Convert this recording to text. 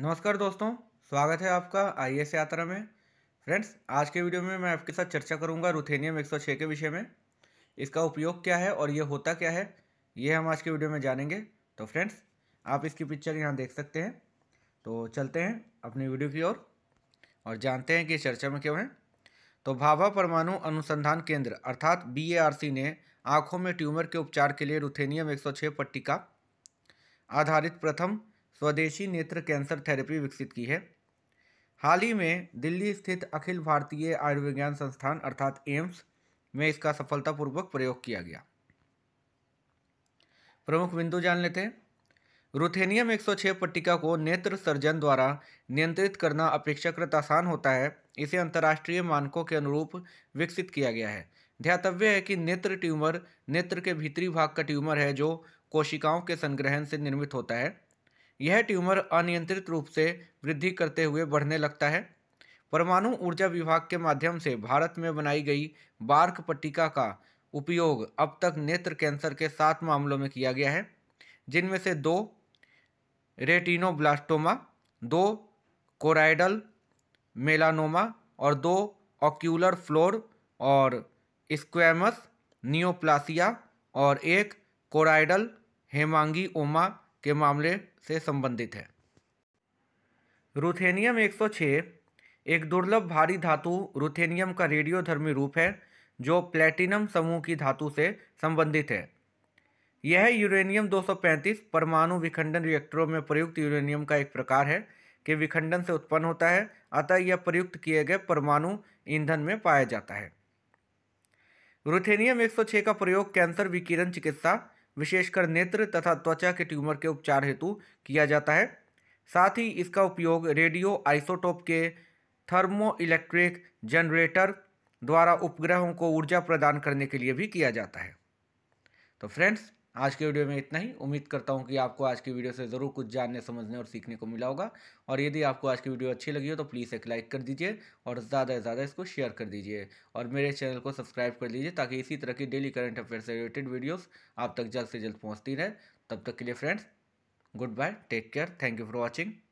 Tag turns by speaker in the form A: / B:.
A: नमस्कार दोस्तों स्वागत है आपका आई एस यात्रा में फ्रेंड्स आज के वीडियो में मैं आपके साथ चर्चा करूंगा रुथेनियम 106 के विषय में इसका उपयोग क्या है और ये होता क्या है ये हम आज के वीडियो में जानेंगे तो फ्रेंड्स आप इसकी पिक्चर यहाँ देख सकते हैं तो चलते हैं अपनी वीडियो की ओर और, और जानते हैं कि चर्चा में क्यों है तो भाभा परमाणु अनुसंधान केंद्र अर्थात बी ने आँखों में ट्यूमर के उपचार के लिए रुथेनियम एक पट्टी का आधारित प्रथम स्वदेशी नेत्र कैंसर थेरेपी विकसित की है हाल ही में दिल्ली स्थित अखिल भारतीय आयुर्विज्ञान संस्थान अर्थात एम्स में इसका सफलतापूर्वक प्रयोग किया गया प्रमुख बिंदु जान लेते हैं रुथेनियम 106 पट्टिका को नेत्र सर्जन द्वारा नियंत्रित करना अपेक्षाकृत आसान होता है इसे अंतर्राष्ट्रीय मानकों के अनुरूप विकसित किया गया है ध्यातव्य है कि नेत्र ट्यूमर नेत्र के भीतरी भाग का ट्यूमर है जो कोशिकाओं के संग्रहण से निर्मित होता है यह ट्यूमर अनियंत्रित रूप से वृद्धि करते हुए बढ़ने लगता है परमाणु ऊर्जा विभाग के माध्यम से भारत में बनाई गई बार्क पट्टिका का उपयोग अब तक नेत्र कैंसर के सात मामलों में किया गया है जिनमें से दो रेटिनोब्लास्टोमा दो कोराइडल मेलानोमा और दो ऑक्यूलर फ्लोर और स्क्वेमस नियोप्लासिया और एक कोराइडल हेमांगी ओमा के मामले से संबंधित है रूथेनियम 106 एक दुर्लभ भारी धातु रूथेनियम का रेडियोधर्मी रूप है जो प्लेटिनम समूह की धातु से संबंधित है यह यूरेनियम 235 परमाणु विखंडन रिएक्टरों में प्रयुक्त यूरेनियम का एक प्रकार है के विखंडन से उत्पन्न होता है अतः यह प्रयुक्त किए गए परमाणु ईंधन में पाया जाता है रूथेनियम 106 का प्रयोग कैंसर विकिरण चिकित्सा विशेषकर नेत्र तथा त्वचा के ट्यूमर के उपचार हेतु किया जाता है साथ ही इसका उपयोग रेडियो आइसोटोप के थर्मो इलेक्ट्रिक जनरेटर द्वारा उपग्रहों को ऊर्जा प्रदान करने के लिए भी किया जाता है तो फ्रेंड्स आज के वीडियो में इतना ही उम्मीद करता हूँ कि आपको आज की वीडियो से ज़रूर कुछ जानने समझने और सीखने को मिला होगा और यदि आपको आज की वीडियो अच्छी लगी हो तो प्लीज़ एक लाइक कर दीजिए और ज़्यादा से ज़्यादा इसको शेयर कर दीजिए और मेरे चैनल को सब्सक्राइब कर लीजिए ताकि इसी तरह की डेली करंट अफेयर से रिलेटेड वीडियोज़ आप तक जल्द से जल्द पहुँचती रहे तब तक के लिए friends goodbye take care thank you for watching